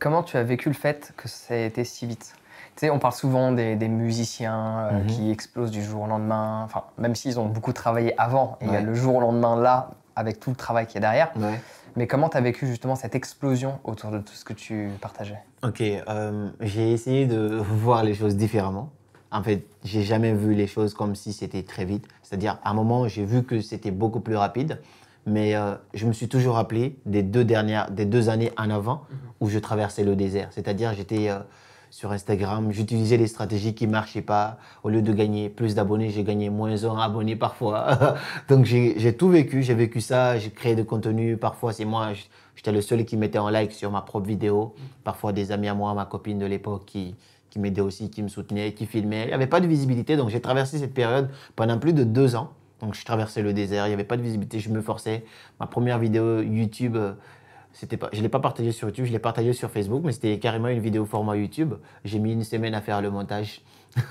Comment tu as vécu le fait que ça ait été si vite tu sais, on parle souvent des, musiciens euh, mhm. qui explosent du jour au lendemain, enfin, même s'ils ont beaucoup travaillé avant, il y a le jour au lendemain là, avec tout le travail qui est derrière. Mais comment tu as vécu justement cette explosion autour de tout ce que tu partageais Ok, euh, j'ai essayé de voir les choses différemment. En fait, j'ai jamais vu les choses comme si c'était très vite. C'est-à-dire, à un moment, j'ai vu que c'était beaucoup plus rapide, mais euh, je me suis toujours rappelé des deux dernières, des deux années en avant, mhm où je traversais le désert. C'est-à-dire, j'étais euh, sur Instagram, j'utilisais les stratégies qui ne marchaient pas. Au lieu de gagner plus d'abonnés, j'ai gagné moins un abonné parfois. Donc, j'ai tout vécu. J'ai vécu ça. J'ai créé de contenu. Parfois, c'est moi, j'étais le seul qui mettait en like sur ma propre vidéo. Parfois, des amis à moi, ma copine de l'époque qui, qui m'aidait aussi, qui me soutenait, qui filmait. Il n'y avait pas de visibilité. Donc, j'ai traversé cette période pendant plus de deux ans. Donc je traversais le désert, il n'y avait pas de visibilité, je me forçais. Ma première vidéo YouTube, euh, c'était pas, je l'ai pas partagé sur YouTube, je l'ai partagé sur Facebook, mais c'était carrément une vidéo format YouTube. J'ai mis une semaine à faire le montage,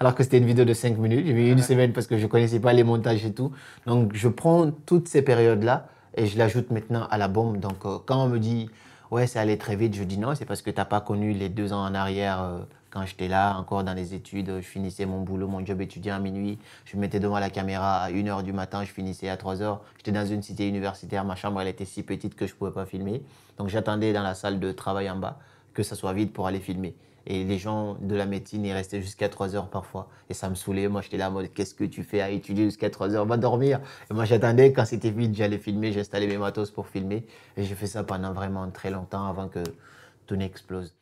alors que c'était une vidéo de 5 minutes. J'ai mis une semaine parce que je connaissais pas les montages et tout. Donc je prends toutes ces périodes là et je l'ajoute maintenant à la bombe. Donc euh, quand on me dit ouais, ça allait très vite. Je dis non, c'est parce que tu n'as pas connu les deux ans en arrière euh, quand j'étais là, encore dans les études. Je finissais mon boulot, mon job étudiant à minuit. Je me mettais devant la caméra à 1h du matin, je finissais à 3h. J'étais dans une cité universitaire, ma chambre, elle était si petite que je ne pouvais pas filmer. Donc j'attendais dans la salle de travail en bas que ça soit vide pour aller filmer. Et les gens de la médecine, ils restaient jusqu'à 3 heures parfois. Et ça me saoulait. Moi, j'étais là en mode, qu'est-ce que tu fais à étudier jusqu'à 3 heures Va dormir. Et moi, j'attendais. Quand c'était vide, j'allais filmer. J'installais mes matos pour filmer. Et j'ai fait ça pendant vraiment très longtemps avant que tout n'explose.